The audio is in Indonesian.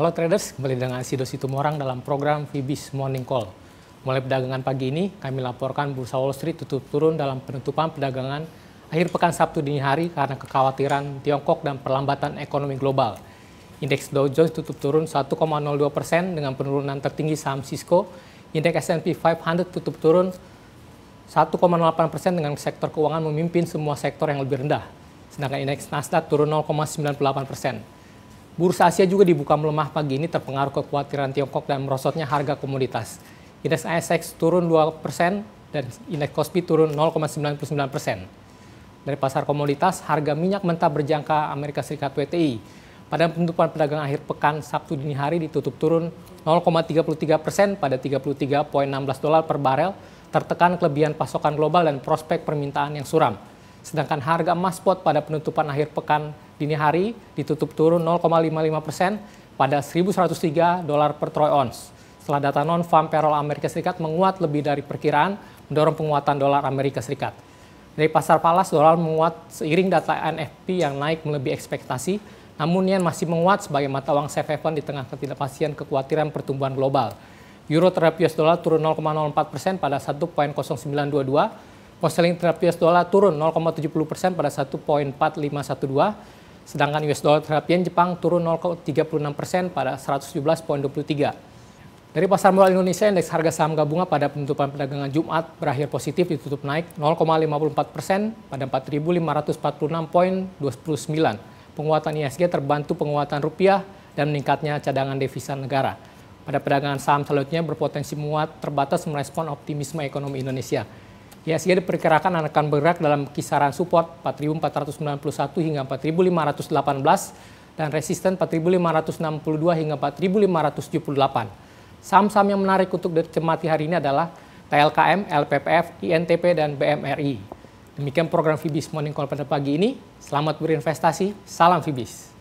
Halo traders, kembali dengan Sido Situmorang dalam program Vibis Morning Call. Mulai perdagangan pagi ini, kami laporkan Bursa Wall Street tutup turun dalam penutupan perdagangan akhir pekan Sabtu dini hari karena kekhawatiran Tiongkok dan perlambatan ekonomi global. Indeks Dow Jones tutup turun 1,02 persen dengan penurunan tertinggi saham Cisco. Indeks S&P 500 tutup turun 1,08 persen dengan sektor keuangan memimpin semua sektor yang lebih rendah. Sedangkan indeks Nasdaq turun 0,98 persen. Bursa Asia juga dibuka melemah pagi ini terpengaruh kekhawatiran Tiongkok dan merosotnya harga komoditas. Indeks ASX turun 2 persen dan indeks Kospi turun 0,99 persen. Dari pasar komoditas, harga minyak mentah berjangka Amerika Serikat WTI pada penutupan pedagang akhir pekan Sabtu dini hari ditutup turun 0,33 persen pada 33,16 dolar per barel, tertekan kelebihan pasokan global dan prospek permintaan yang suram. Sedangkan harga emas spot pada penutupan akhir pekan dini hari ditutup turun 0,55 persen pada 1.103 dolar per troy ounce. Setelah data non-farm payroll Amerika Serikat menguat lebih dari perkiraan, mendorong penguatan dolar Amerika Serikat. Dari pasar palas, dolar menguat seiring data NFP yang naik melebihi ekspektasi, namun yen masih menguat sebagai mata uang safe haven di tengah ketidakpastian kekhawatiran pertumbuhan global. Euro terhadap US dollar turun 0,04 persen pada 1.0922, pound sterling terhadap US dollar turun 0,70 persen pada 1.4512, Sedangkan US dollar terhadap yen Jepang turun 0,36 persen pada 117,23. Dari pasar modal Indonesia, indeks harga saham gabungan pada penutupan perdagangan Jumat berakhir positif ditutup naik 0,54 persen pada 4.546,29. Penguatan ISG terbantu penguatan rupiah dan meningkatnya cadangan devisa negara. Pada perdagangan saham selanjutnya berpotensi muat terbatas merespon optimisme ekonomi Indonesia. Ya, ISG diperkirakan akan bergerak dalam kisaran support 4.491 hingga 4.518 dan resisten 4.562 hingga 4.578. Saham-saham yang menarik untuk dicermati hari ini adalah TLKM, LPPF, INTP, dan BMRI. Demikian program Fibis Morning Call pada pagi ini. Selamat berinvestasi. Salam Fibis.